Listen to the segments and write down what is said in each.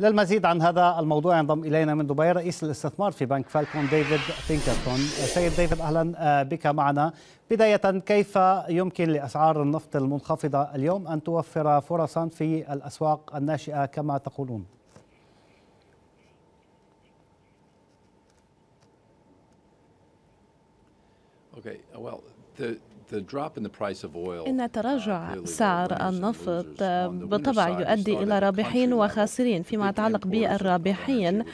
للمزيد عن هذا الموضوع ينضم الينا من دبي رئيس الاستثمار في بنك فالكون ديفيد بينكرتون. سيد ديفيد اهلا آه، بك معنا. بدايه كيف يمكن لاسعار النفط المنخفضه اليوم ان توفر فرصا في الاسواق الناشئه كما تقولون؟ Okay, well, the إن تراجع uh, سعر النفط uh, بالطبع يؤدي إلى رابحين وخاسرين فيما يتعلق بالرابحين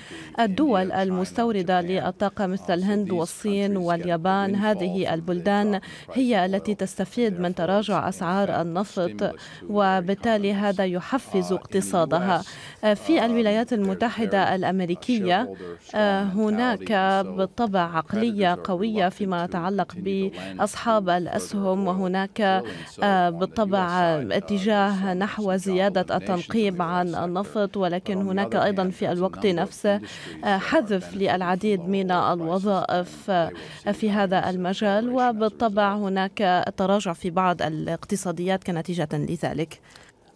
الدول المستوردة للطاقة uh, مثل الهند والصين واليابان هذه البلدان هي التي تستفيد من تراجع أسعار النفط وبالتالي هذا يحفز اقتصادها آه، في الولايات المتحدة الأمريكية آه، هناك بالطبع عقلية قوية فيما يتعلق بأصحاب الأسعار الأسهم وهناك آه، بالطبع اتجاه نحو زيادة التنقيب عن النفط ولكن هناك أيضا في الوقت نفسه آه، حذف للعديد من الوظائف آه، في هذا المجال وبالطبع هناك تراجع في بعض الاقتصاديات كنتيجة لذلك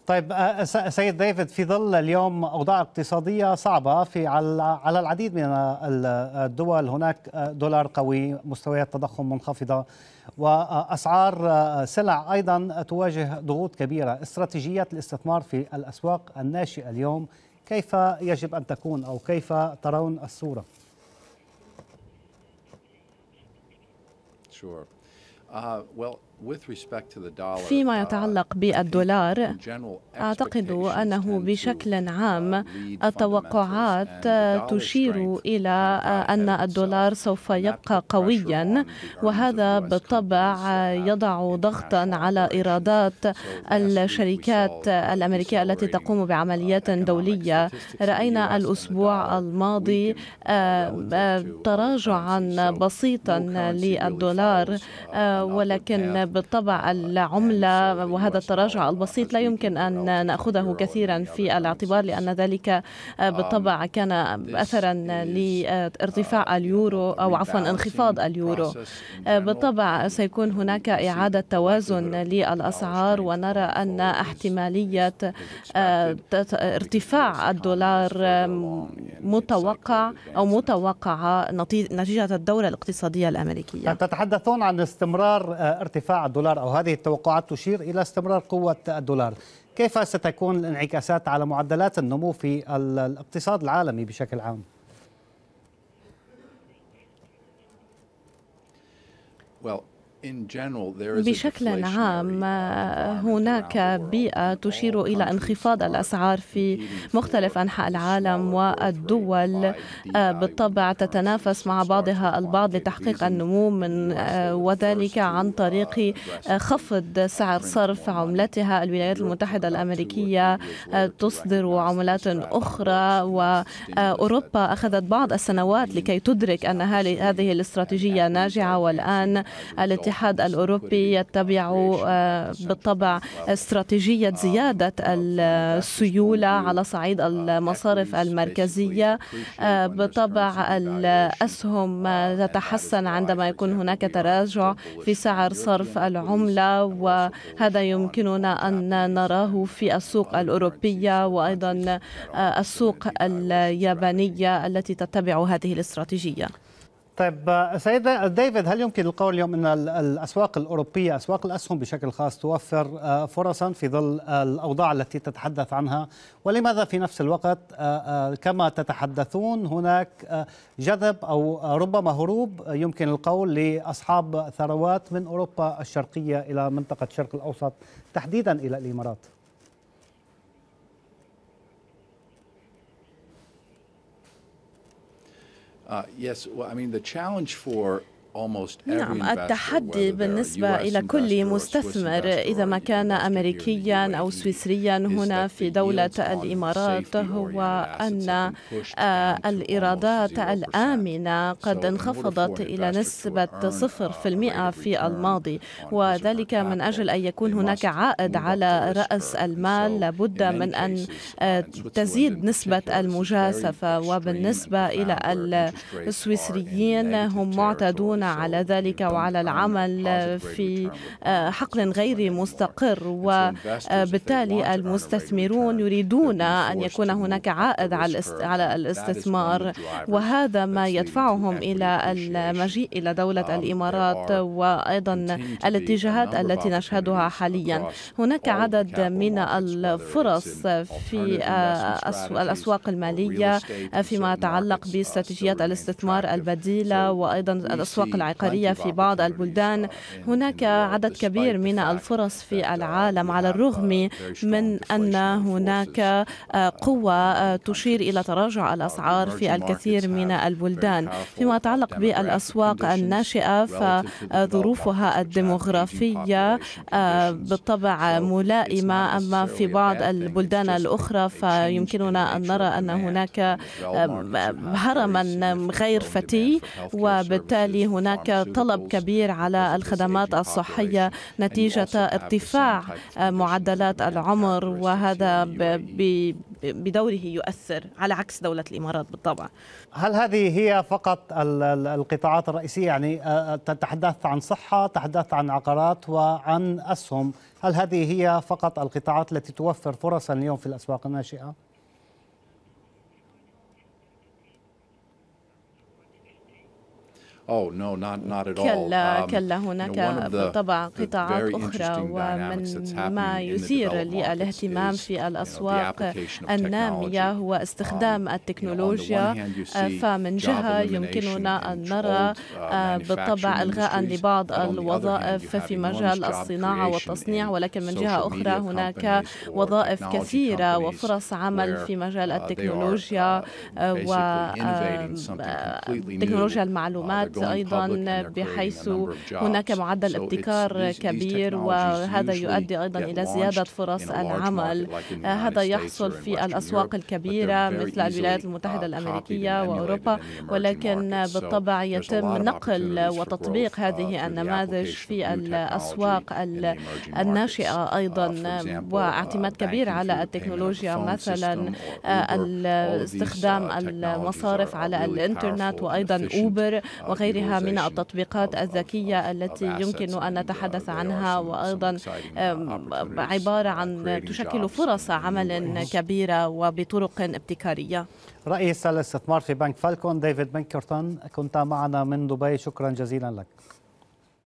طيب آه، آه، سيد ديفيد في ظل اليوم اوضاع اقتصاديه صعبه في على العديد من الدول هناك آه، دولار قوي مستويات تضخم منخفضه واسعار سلع ايضا تواجه ضغوط كبيره استراتيجيات الاستثمار في الاسواق الناشئه اليوم كيف يجب ان تكون او كيف ترون الصوره Sure. Uh, well, فيما uh, يتعلق بالدولار اعتقد انه بشكل uh, عام التوقعات تشير الى ان الدولار سوف يبقى قويا وهذا بالطبع يضع ضغطا على ايرادات الشركات الامريكيه التي تقوم uh, بعمليات دوليه راينا الاسبوع الماضي تراجعا بسيطا للدولار ولكن بالطبع العملة وهذا التراجع البسيط لا يمكن أن نأخذه كثيرا في الاعتبار لأن ذلك بالطبع كان أثرا لارتفاع اليورو أو عفوا انخفاض اليورو بالطبع سيكون هناك إعادة توازن للأسعار ونرى أن احتمالية آه، ارتفاع الدولار متوقع أو متوقعة نتيجة الدورة الاقتصادية الأمريكية تتحدثون عن استمرار آه، ارتفاع الدولار أو هذه التوقعات تشير إلى استمرار قوة الدولار كيف ستكون الانعكاسات على معدلات النمو في الاقتصاد العالمي بشكل عام؟ Well, بشكل عام هناك بيئة تشير إلى انخفاض الأسعار في مختلف أنحاء العالم والدول آه، بالطبع تتنافس مع بعضها البعض لتحقيق النمو من آه، وذلك عن طريق آه، خفض سعر صرف عملتها الولايات المتحدة الأمريكية تصدر عملات أخرى وأوروبا أخذت بعض السنوات لكي تدرك أن هذه الاستراتيجية ناجعة والآن الاتحاد الاتحاد الأوروبي يتبع بالطبع استراتيجية زيادة السيولة على صعيد المصارف المركزية بالطبع الأسهم تتحسن عندما يكون هناك تراجع في سعر صرف العملة وهذا يمكننا أن نراه في السوق الأوروبية وأيضا السوق اليابانية التي تتبع هذه الاستراتيجية طيب آه، سيد ديفيد هل يمكن القول اليوم ان الاسواق الاوروبيه اسواق الاسهم بشكل خاص توفر آه، فرصا في ظل آه، الاوضاع التي تتحدث عنها ولماذا في نفس الوقت كما تتحدثون هناك جذب او ربما هروب يمكن القول لاصحاب ثروات من اوروبا الشرقيه الى منطقه الشرق الاوسط تحديدا الى الامارات؟ Uh, yes, well, I mean, the challenge for نعم التحدي بالنسبة إلى كل مستثمر إذا ما كان أمريكيا أو سويسريا هنا في دولة الإمارات هو أن آه، الإيرادات الآمنة قد انخفضت إلى نسبة 0% uh, في الماضي وذلك من أجل أن يكون هناك عائد على رأس المال لابد من أن آه، تزيد نسبة المجازفة وبالنسبة إلى السويسريين هم معتدون على ذلك وعلى العمل في آه، حقل غير مستقر وبالتالي آه، المستثمرون يريدون أن يكون هناك عائد على الاستثمار وهذا ما يدفعهم إلى المجيء إلى دولة الإمارات وأيضا الاتجاهات التي نشهدها حاليا هناك عدد من الفرص في آه، الأسواق المالية فيما يتعلق باستراتيجيات الاستثمار البديلة وأيضا الأسواق العقارية في بعض البلدان هناك عدد كبير من الفرص في العالم على الرغم من أن هناك قوة تشير إلى تراجع الأسعار في الكثير من البلدان فيما يتعلق بالأسواق الناشئة فظروفها الديموغرافية آه، بالطبع ملائمة أما في بعض البلدان الأخرى فيمكننا أن نرى أن هناك آه، هرما غير فتي وبالتالي هناك هناك طلب كبير على الخدمات الصحية نتيجة ارتفاع معدلات العمر وهذا بدوره يؤثر على عكس دولة الإمارات بالطبع هل هذه هي فقط القطاعات الرئيسية يعني آه، آه، تتحدث عن صحة تحدث عن عقارات وعن أسهم هل هذه هي فقط القطاعات التي توفر فرصا اليوم في الأسواق الناشئة؟ Oh no, not not at all. كلا um, كلا هناك بالطبع قطاعات أخرى ومن ما يثير للاهتمام في الأسواق النامية هو استخدام um, التكنولوجيا آه، فمن جهة يمكننا أن نرى uh, آه، بالطبع إلغاء لبعض الوظائف في مجال الصناعة والتصنيع ولكن من جهة أخرى هناك وظائف كثيرة وفرص عمل في مجال uh, التكنولوجيا uh, وتكنولوجيا آه، المعلومات الصحيات أيضا بحيث هناك معدل ابتكار كبير وهذا يؤدي أيضا إلى زيادة فرص العمل هذا يحصل في الأسواق الكبيرة مثل الولايات المتحدة الأمريكية وأوروبا ولكن بالطبع يتم نقل وتطبيق uh, هذه النماذج في الأسواق الناشئة uh, أيضا uh, واعتماد كبير على التكنولوجيا مثلا آه، استخدام المصارف على الإنترنت وأيضا أوبر وغيرها وغيرها من التطبيقات الذكية التي يمكن أن نتحدث عنها وأيضا عبارة عن تشكل فرص عمل كبيرة وبطرق ابتكارية رئيس الاستثمار في بنك فالكون ديفيد بنكرتون كنت معنا من دبي شكرا جزيلا لك